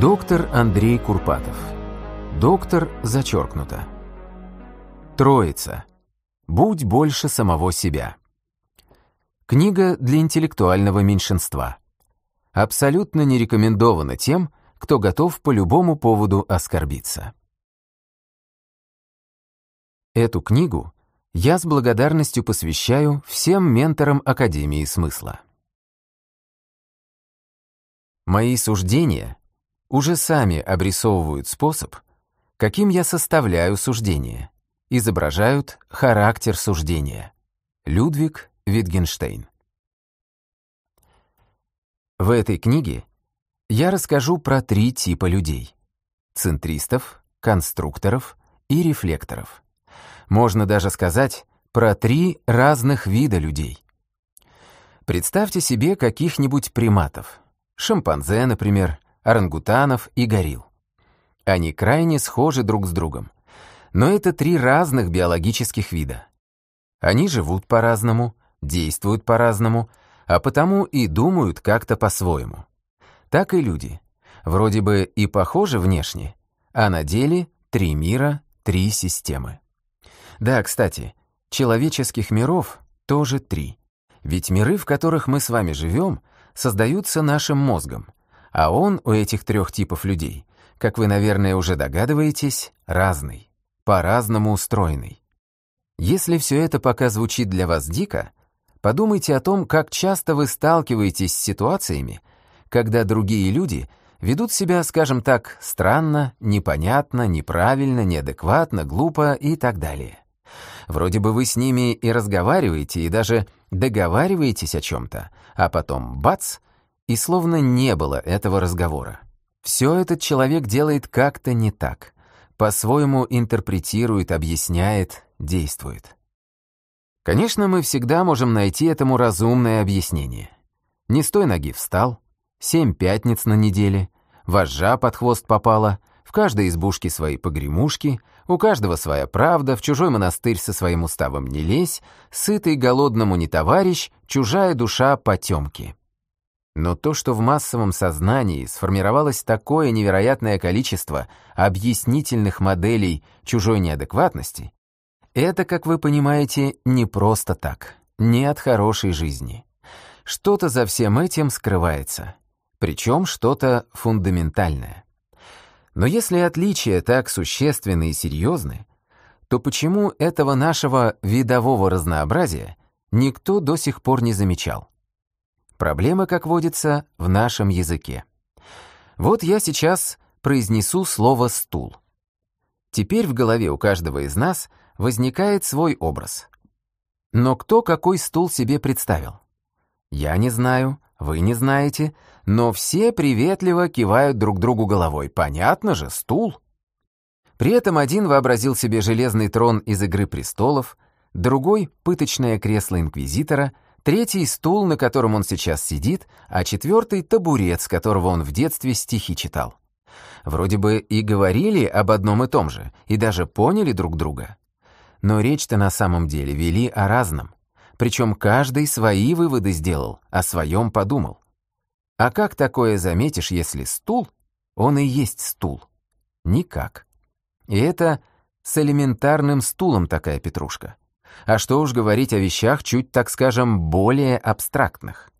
Доктор Андрей Курпатов. Доктор зачеркнуто. Троица. Будь больше самого себя. Книга для интеллектуального меньшинства. Абсолютно не рекомендована тем, кто готов по любому поводу оскорбиться. Эту книгу я с благодарностью посвящаю всем менторам Академии Смысла. Мои суждения уже сами обрисовывают способ, каким я составляю суждения, изображают характер суждения. Людвиг Витгенштейн. В этой книге я расскажу про три типа людей — центристов, конструкторов и рефлекторов. Можно даже сказать про три разных вида людей. Представьте себе каких-нибудь приматов. Шимпанзе, например, орангутанов и горилл. Они крайне схожи друг с другом. Но это три разных биологических вида. Они живут по-разному, действуют по-разному, а потому и думают как-то по-своему. Так и люди. Вроде бы и похожи внешне, а на деле три мира, три системы. Да, кстати, человеческих миров тоже три. Ведь миры, в которых мы с вами живем, создаются нашим мозгом. А он у этих трех типов людей, как вы, наверное, уже догадываетесь, разный, по-разному устроенный. Если все это пока звучит для вас дико, подумайте о том, как часто вы сталкиваетесь с ситуациями, когда другие люди ведут себя, скажем так, странно, непонятно, неправильно, неадекватно, глупо и так далее. Вроде бы вы с ними и разговариваете, и даже договариваетесь о чем-то, а потом бац, и словно не было этого разговора. Все этот человек делает как-то не так. По-своему интерпретирует, объясняет, действует. Конечно, мы всегда можем найти этому разумное объяснение. Не с той ноги встал, семь пятниц на неделе, вожжа под хвост попала, в каждой избушке свои погремушки, у каждого своя правда, в чужой монастырь со своим уставом не лезь, сытый голодному не товарищ, чужая душа потемки. Но то, что в массовом сознании сформировалось такое невероятное количество объяснительных моделей чужой неадекватности, это, как вы понимаете, не просто так, не от хорошей жизни. Что-то за всем этим скрывается, причем что-то фундаментальное. Но если отличия так существенны и серьезны, то почему этого нашего видового разнообразия никто до сих пор не замечал? Проблема, как водится, в нашем языке. Вот я сейчас произнесу слово «стул». Теперь в голове у каждого из нас возникает свой образ. Но кто какой стул себе представил? Я не знаю, вы не знаете, но все приветливо кивают друг другу головой. Понятно же, стул. При этом один вообразил себе железный трон из «Игры престолов», другой — пыточное кресло инквизитора, третий — стул, на котором он сейчас сидит, а четвертый — табурет, с которого он в детстве стихи читал. Вроде бы и говорили об одном и том же, и даже поняли друг друга. Но речь-то на самом деле вели о разном — причем каждый свои выводы сделал, о своем подумал. А как такое заметишь, если стул, он и есть стул? Никак. И это с элементарным стулом такая петрушка. А что уж говорить о вещах чуть, так скажем, более абстрактных.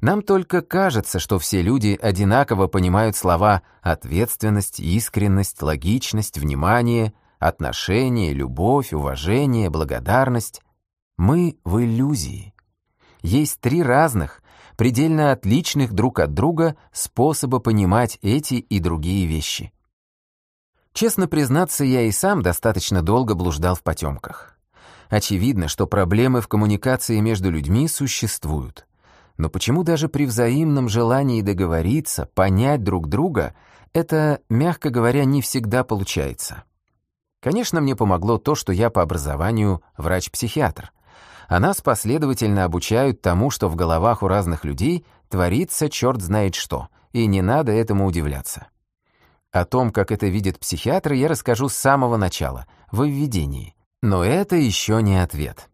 Нам только кажется, что все люди одинаково понимают слова ответственность, искренность, логичность, внимание, отношение, любовь, уважение, благодарность. Мы в иллюзии. Есть три разных, предельно отличных друг от друга способа понимать эти и другие вещи. Честно признаться, я и сам достаточно долго блуждал в потемках. Очевидно, что проблемы в коммуникации между людьми существуют. Но почему даже при взаимном желании договориться, понять друг друга, это, мягко говоря, не всегда получается? Конечно, мне помогло то, что я по образованию врач-психиатр а нас последовательно обучают тому, что в головах у разных людей творится черт знает что, и не надо этому удивляться. О том, как это видят психиатры, я расскажу с самого начала, во введении. Но это еще не ответ.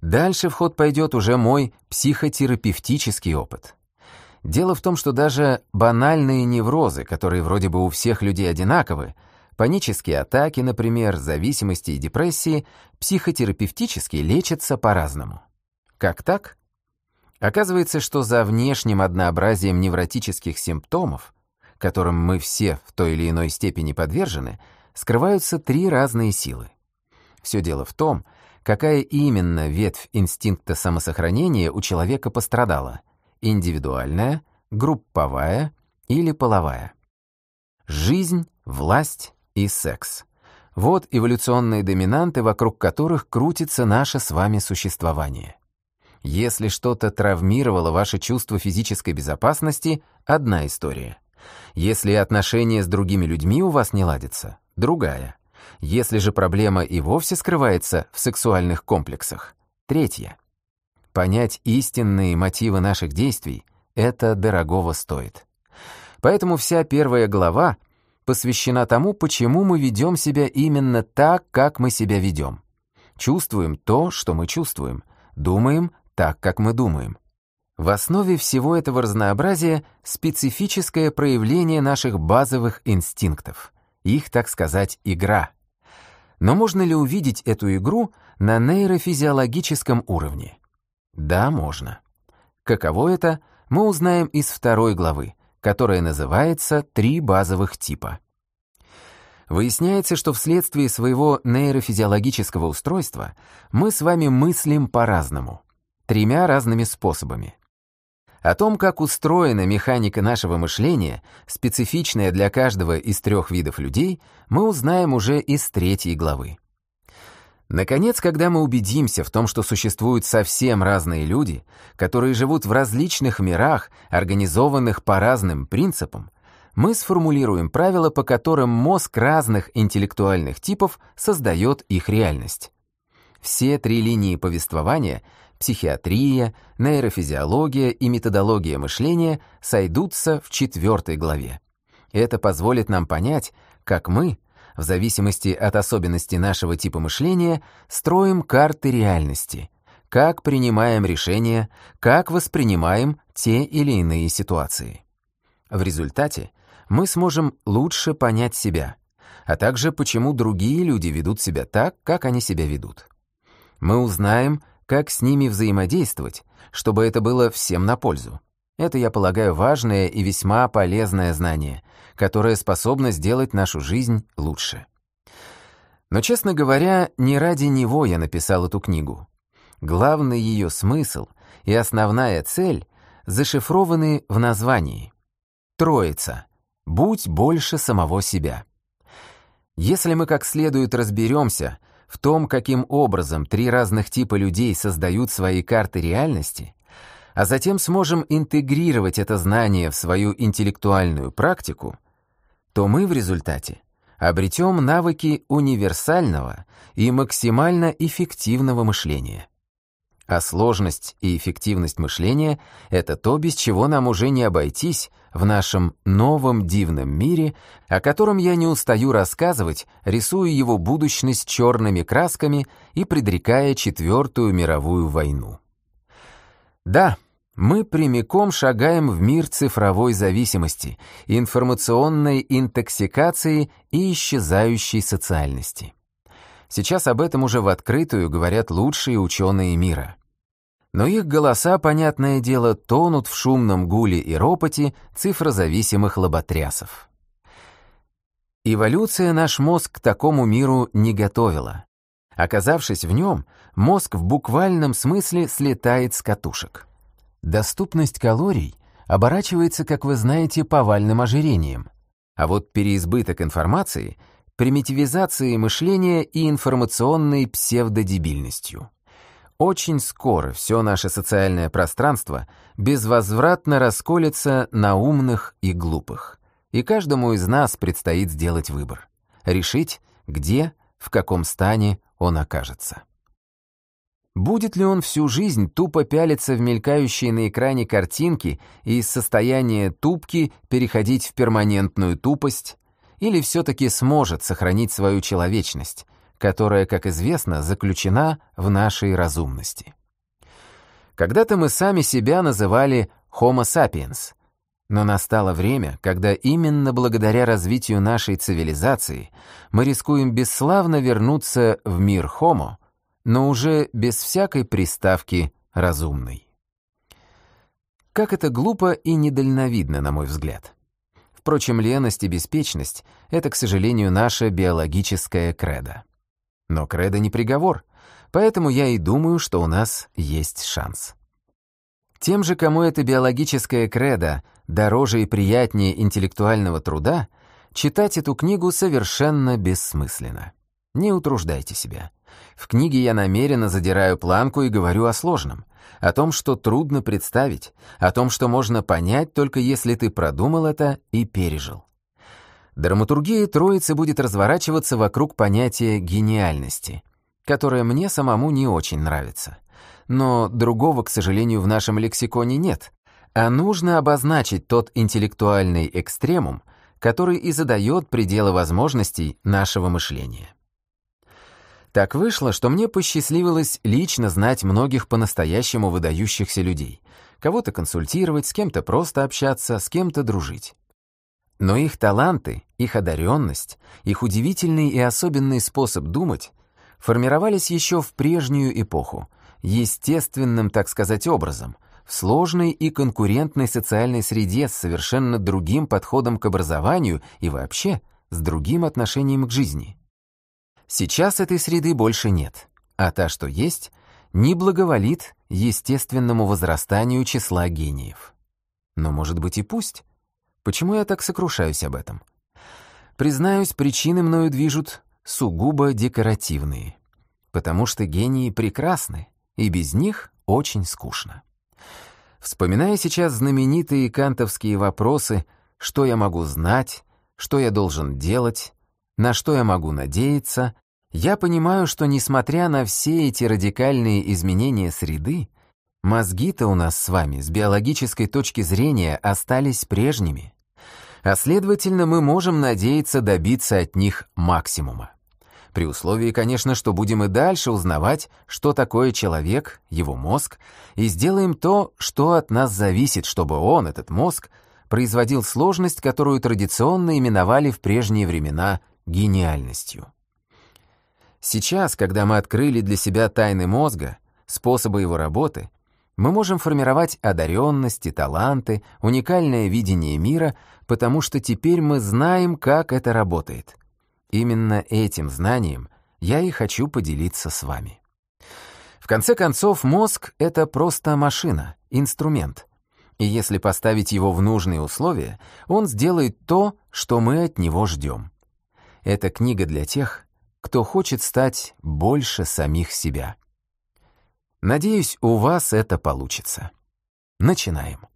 Дальше в ход пойдет уже мой психотерапевтический опыт. Дело в том, что даже банальные неврозы, которые вроде бы у всех людей одинаковы, Панические атаки, например, зависимости и депрессии психотерапевтически лечатся по-разному. Как так? Оказывается, что за внешним однообразием невротических симптомов, которым мы все в той или иной степени подвержены, скрываются три разные силы. Все дело в том, какая именно ветвь инстинкта самосохранения у человека пострадала – индивидуальная, групповая или половая. Жизнь, власть, и секс. Вот эволюционные доминанты, вокруг которых крутится наше с вами существование. Если что-то травмировало ваше чувство физической безопасности, одна история. Если отношения с другими людьми у вас не ладятся, другая. Если же проблема и вовсе скрывается в сексуальных комплексах, третья. Понять истинные мотивы наших действий — это дорогого стоит. Поэтому вся первая глава посвящена тому, почему мы ведем себя именно так, как мы себя ведем. Чувствуем то, что мы чувствуем, думаем так, как мы думаем. В основе всего этого разнообразия специфическое проявление наших базовых инстинктов. Их, так сказать, игра. Но можно ли увидеть эту игру на нейрофизиологическом уровне? Да, можно. Каково это, мы узнаем из второй главы которая называется «Три базовых типа». Выясняется, что вследствие своего нейрофизиологического устройства мы с вами мыслим по-разному, тремя разными способами. О том, как устроена механика нашего мышления, специфичная для каждого из трех видов людей, мы узнаем уже из третьей главы. Наконец, когда мы убедимся в том, что существуют совсем разные люди, которые живут в различных мирах, организованных по разным принципам, мы сформулируем правила, по которым мозг разных интеллектуальных типов создает их реальность. Все три линии повествования — психиатрия, нейрофизиология и методология мышления — сойдутся в четвертой главе. Это позволит нам понять, как мы — в зависимости от особенностей нашего типа мышления строим карты реальности, как принимаем решения, как воспринимаем те или иные ситуации. В результате мы сможем лучше понять себя, а также почему другие люди ведут себя так, как они себя ведут. Мы узнаем, как с ними взаимодействовать, чтобы это было всем на пользу. Это, я полагаю, важное и весьма полезное знание, которая способна сделать нашу жизнь лучше. Но, честно говоря, не ради него я написал эту книгу. Главный ее смысл и основная цель зашифрованы в названии. Троица. Будь больше самого себя. Если мы как следует разберемся в том, каким образом три разных типа людей создают свои карты реальности, а затем сможем интегрировать это знание в свою интеллектуальную практику — то мы в результате обретем навыки универсального и максимально эффективного мышления. А сложность и эффективность мышления — это то, без чего нам уже не обойтись в нашем новом дивном мире, о котором я не устаю рассказывать, рисуя его будущность черными красками и предрекая Четвертую мировую войну. Да, мы прямиком шагаем в мир цифровой зависимости, информационной интоксикации и исчезающей социальности. Сейчас об этом уже в открытую говорят лучшие ученые мира. Но их голоса, понятное дело, тонут в шумном гуле и ропоте цифрозависимых лоботрясов. Эволюция наш мозг к такому миру не готовила. Оказавшись в нем, мозг в буквальном смысле слетает с катушек. Доступность калорий оборачивается, как вы знаете, повальным ожирением. А вот переизбыток информации — примитивизацией мышления и информационной псевдодебильностью. Очень скоро все наше социальное пространство безвозвратно расколется на умных и глупых. И каждому из нас предстоит сделать выбор. Решить, где, в каком стане он окажется. Будет ли он всю жизнь тупо пялиться в мелькающие на экране картинки и из состояния тупки переходить в перманентную тупость? Или все-таки сможет сохранить свою человечность, которая, как известно, заключена в нашей разумности? Когда-то мы сами себя называли Homo sapiens. Но настало время, когда именно благодаря развитию нашей цивилизации мы рискуем бесславно вернуться в мир Homo — но уже без всякой приставки «разумный». Как это глупо и недальновидно, на мой взгляд. Впрочем, леность и беспечность — это, к сожалению, наша биологическая кредо. Но кредо не приговор, поэтому я и думаю, что у нас есть шанс. Тем же, кому это биологическое кредо дороже и приятнее интеллектуального труда, читать эту книгу совершенно бессмысленно. Не утруждайте себя. В книге я намеренно задираю планку и говорю о сложном, о том, что трудно представить, о том, что можно понять, только если ты продумал это и пережил. Драматургия Троицы будет разворачиваться вокруг понятия гениальности, которое мне самому не очень нравится. Но другого, к сожалению, в нашем лексиконе нет. А нужно обозначить тот интеллектуальный экстремум, который и задает пределы возможностей нашего мышления. Так вышло, что мне посчастливилось лично знать многих по-настоящему выдающихся людей. Кого-то консультировать, с кем-то просто общаться, с кем-то дружить. Но их таланты, их одаренность, их удивительный и особенный способ думать формировались еще в прежнюю эпоху, естественным, так сказать, образом, в сложной и конкурентной социальной среде с совершенно другим подходом к образованию и вообще с другим отношением к жизни. Сейчас этой среды больше нет, а та, что есть, не благоволит естественному возрастанию числа гениев. Но, может быть, и пусть. Почему я так сокрушаюсь об этом? Признаюсь, причины мною движут сугубо декоративные. Потому что гении прекрасны, и без них очень скучно. Вспоминая сейчас знаменитые кантовские вопросы «что я могу знать?», «что я должен делать?», на что я могу надеяться, я понимаю, что несмотря на все эти радикальные изменения среды, мозги-то у нас с вами с биологической точки зрения остались прежними, а следовательно мы можем надеяться добиться от них максимума. При условии, конечно, что будем и дальше узнавать, что такое человек, его мозг, и сделаем то, что от нас зависит, чтобы он, этот мозг, производил сложность, которую традиционно именовали в прежние времена гениальностью. Сейчас, когда мы открыли для себя тайны мозга, способы его работы, мы можем формировать одаренности, таланты, уникальное видение мира, потому что теперь мы знаем, как это работает. Именно этим знанием я и хочу поделиться с вами. В конце концов, мозг — это просто машина, инструмент. И если поставить его в нужные условия, он сделает то, что мы от него ждем. Эта книга для тех, кто хочет стать больше самих себя. Надеюсь, у вас это получится. Начинаем.